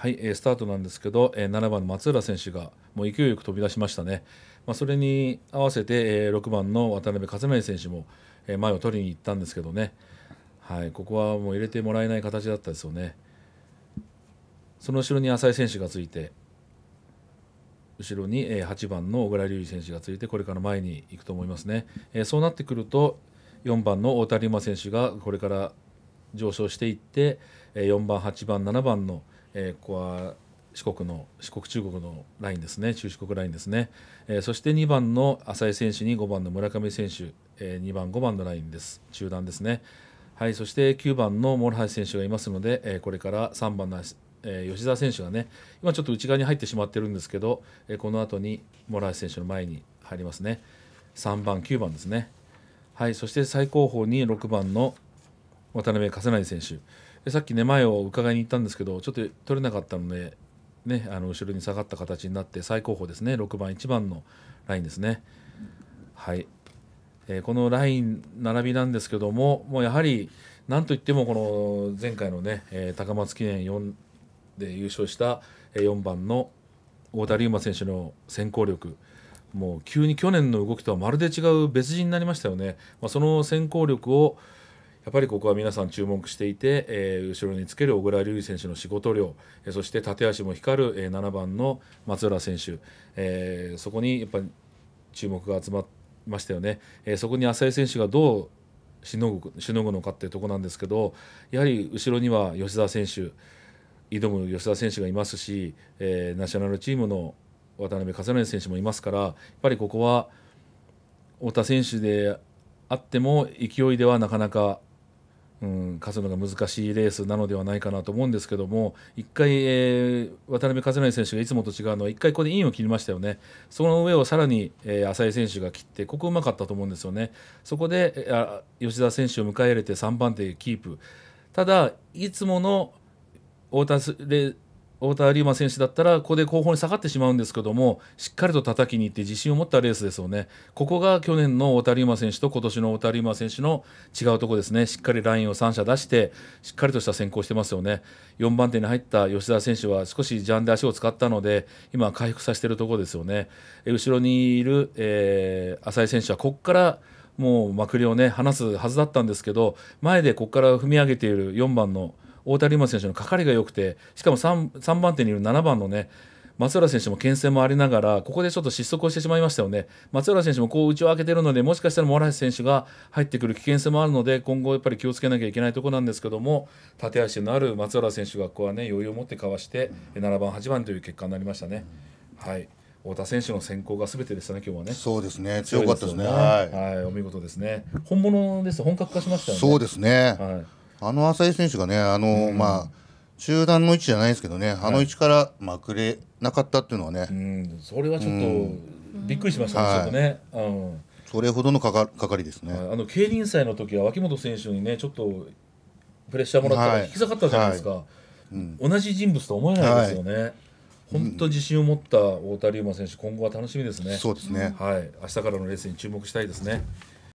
はい、えスタートなんですけど、え7番の松浦選手がもう勢いよく飛び出しましたね、まあ、それに合わせて、え6番の渡辺勝成選手も、え前を取りに行ったんですけどね、はい、ここはもう入れてもらえない形だったですよね。その後ろに浅井選手がついて後ろに8番の小倉隆二選手がついてこれから前に行くと思いますね。そうなってくると4番の太田龍馬選手がこれから上昇していって4番8番7番のえー、ここは四国の四国中国のラインですね中四国ラインですね、えー、そして2番の浅井選手に5番の村上選手、えー、2番5番のラインです中段ですねはいそして9番の諸橋選手がいますので、えー、これから3番の、えー、吉澤選手がね今ちょっと内側に入ってしまってるんですけど、えー、この後に諸橋選手の前に入りますね3番9番ですねはいそして最高峰に6番の渡辺勝成選手さっきね前を伺いに行ったんですけどちょっと取れなかったので、ね、あの後ろに下がった形になって最高峰ですね6番1番のラインですね。はいえー、このライン並びなんですけどももうやはりなんといってもこの前回のね、えー、高松記念4で優勝した4番の太田龍馬選手の先行力もう急に去年の動きとはまるで違う別人になりましたよね。まあ、その先行力をやっぱりここは皆さん注目していて、えー、後ろにつける小倉瑠唯選手の仕事量、えー、そして立足も光る、えー、7番の松浦選手、えー、そこにやっぱり注目が集まりましたよね、えー、そこに浅井選手がどうしのぐしのぐのかっていうとこなんですけどやはり後ろには吉田選手挑む吉田選手がいますし、えー、ナショナルチームの渡辺和成選手もいますからやっぱりここは太田選手であっても勢いではなかなかうん、勝つのが難しいレースなのではないかなと思うんですけども1回、えー、渡辺和成選手がいつもと違うのは1回ここでインを切りましたよねその上をさらに、えー、浅井選手が切ってここうまかったと思うんですよねそこで、あ吉田選手を迎え入れて3番手キープただいつもの太田レ太田龍馬選手だったらここで後方に下がってしまうんですけどもしっかりと叩きにいって自信を持ったレースですよねここが去年の太田龍馬選手と今年の太田龍馬選手の違うところですねしっかりラインを3者出してしっかりとした先行してますよね4番手に入った吉田選手は少しジャンで足を使ったので今回復させてるところですよね後ろにいる、えー、浅井選手はここからもうまくりをね離すはずだったんですけど前でここから踏み上げている4番の大谷馬選手の係が良くてしかも 3, 3番手にいる7番のね松浦選手も牽制もありながらここでちょっと失速をしてしまいましたよね松浦選手もこう内を開けてるのでもしかしたらモラ選手が入ってくる危険性もあるので今後やっぱり気をつけなきゃいけないところなんですけども立足のある松浦選手がここはね余裕を持ってかわして7番8番という結果になりましたね。はい太田選手の選考がすべてでしたね、今日はね。そうですね、強かったですね。すねはい、はい、お見事ですね。本物です、本格化しました、ね、そうですね。はい。あの浅井選手がね、あの、うん、まあ、集団の位置じゃないですけどね、あの位置からまくれなかったっていうのはね、うん、それはちょっとびっくりしましたね、はい、うん、それほどのかかかかりですね。あの競輪祭の時は脇本選手にね、ちょっとプレッシャーもらったら引き下がったじゃないですか、同じ人物と思えないですよね。本当自信を持った太田龍馬選手、今後は楽しみですね。そうですね。はい、明日からのレースに注目したいですね。